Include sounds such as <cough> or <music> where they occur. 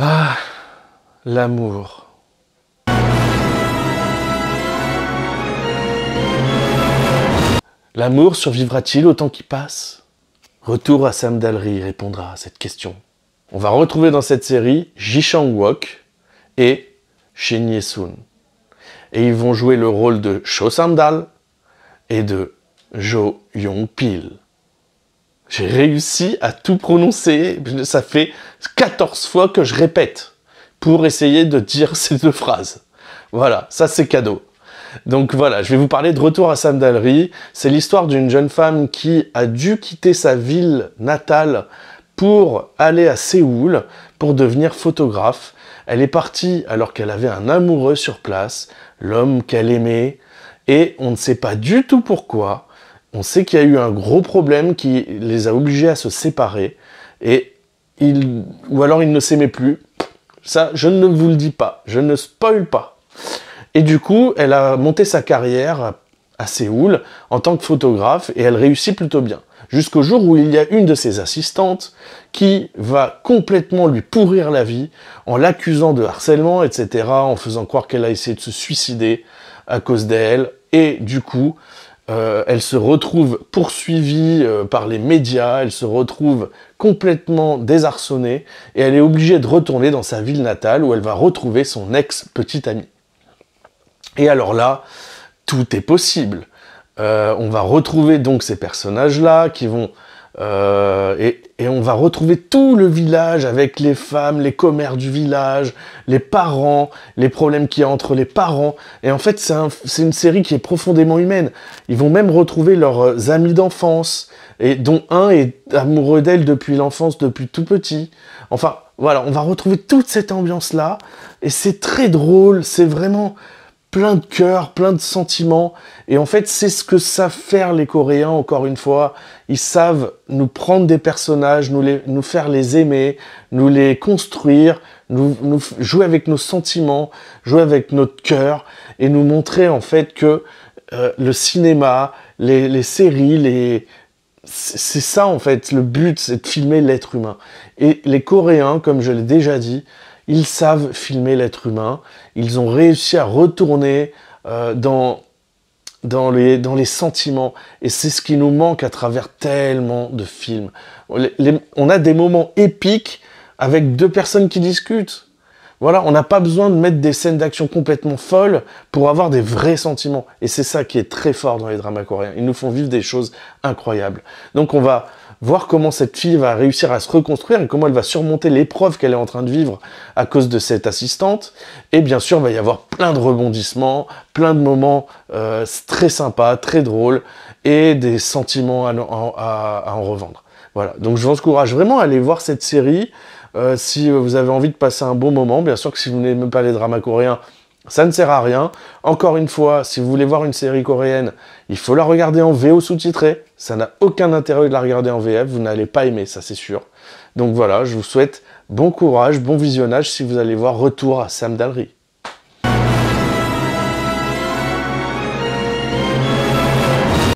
Ah, l'amour. L'amour survivra-t-il au temps qui passe Retour à Sam répondra à cette question. On va retrouver dans cette série Ji Wok et Shin Ye Sun. Et ils vont jouer le rôle de Cho Sandal et de Jo Yong Pil. J'ai réussi à tout prononcer. Ça fait 14 fois que je répète pour essayer de dire <laughs> ces deux phrases. Voilà, ça c'est cadeau. Donc voilà, je vais vous parler de Retour à Sandalerie, C'est l'histoire d'une jeune femme qui a dû quitter sa ville natale pour aller à Séoul pour devenir photographe. Elle est partie alors qu'elle avait un amoureux sur place, l'homme qu'elle aimait, et on ne sait pas du tout pourquoi on sait qu'il y a eu un gros problème qui les a obligés à se séparer. Et il. ou alors ils ne s'aimaient plus. Ça, je ne vous le dis pas. Je ne spoil pas. Et du coup, elle a monté sa carrière à Séoul en tant que photographe et elle réussit plutôt bien. Jusqu'au jour où il y a une de ses assistantes qui va complètement lui pourrir la vie en l'accusant de harcèlement, etc., en faisant croire qu'elle a essayé de se suicider à cause d'elle. Et du coup, euh, elle se retrouve poursuivie euh, par les médias, elle se retrouve complètement désarçonnée et elle est obligée de retourner dans sa ville natale où elle va retrouver son ex-petite amie. Et alors là, tout est possible. Euh, on va retrouver donc ces personnages-là qui vont euh, et, on va retrouver tout le village avec les femmes, les commères du village, les parents, les problèmes qu'il y a entre les parents. Et en fait, c'est une série qui est profondément humaine. Ils vont même retrouver leurs euh, amis d'enfance, et dont un est amoureux d'elle depuis l'enfance, depuis tout petit. Enfin, voilà, on va retrouver toute cette ambiance-là. Et c'est très drôle, c'est vraiment plein de cœur, plein de sentiments. Et en fait, c'est ce que savent faire les Coréens, encore une fois. Ils savent nous prendre des personnages, nous, les, nous faire les aimer, nous les construire, nous, jouer avec nos sentiments, jouer avec notre cœur, et nous montrer en fait que euh, le cinéma, les, les séries, les... C'est ça en fait, le but, c'est de filmer l'être humain. Et les Coréens, comme je l'ai déjà dit, ils savent filmer l'être humain. Ils ont réussi à retourner euh, dans, dans, les, dans les sentiments. Et c'est ce qui nous manque à travers tellement de films. on a des moments épiques avec deux personnes qui discutent. Voilà, on n'a pas besoin de mettre des scènes d'action complètement folles pour avoir des vrais sentiments. Et c'est ça qui est très fort dans les dramas coréens. Ils nous font vivre des choses incroyables. Donc on va voir comment cette fille va réussir à se reconstruire et comment elle va surmonter l'épreuve qu'elle est en train de vivre à cause de cette assistante. Et bien sûr, il va y avoir plein de rebondissements, plein de moments euh, très sympas, très drôles et des sentiments à, à, en revendre. Voilà, donc je vous encourage vraiment à aller voir cette série. Euh, si vous avez envie de passer un bon moment, bien sûr que si vous n'aimez pas les dramas coréens, ça ne sert à rien. Encore une fois, si vous voulez voir une série coréenne, il faut la regarder en VO sous-titrée. Ça n'a aucun intérêt de la regarder en VF, vous n'allez pas aimer, ça c'est sûr. Donc voilà, je vous souhaite bon courage, bon visionnage si vous allez voir Retour à Sam Dalry.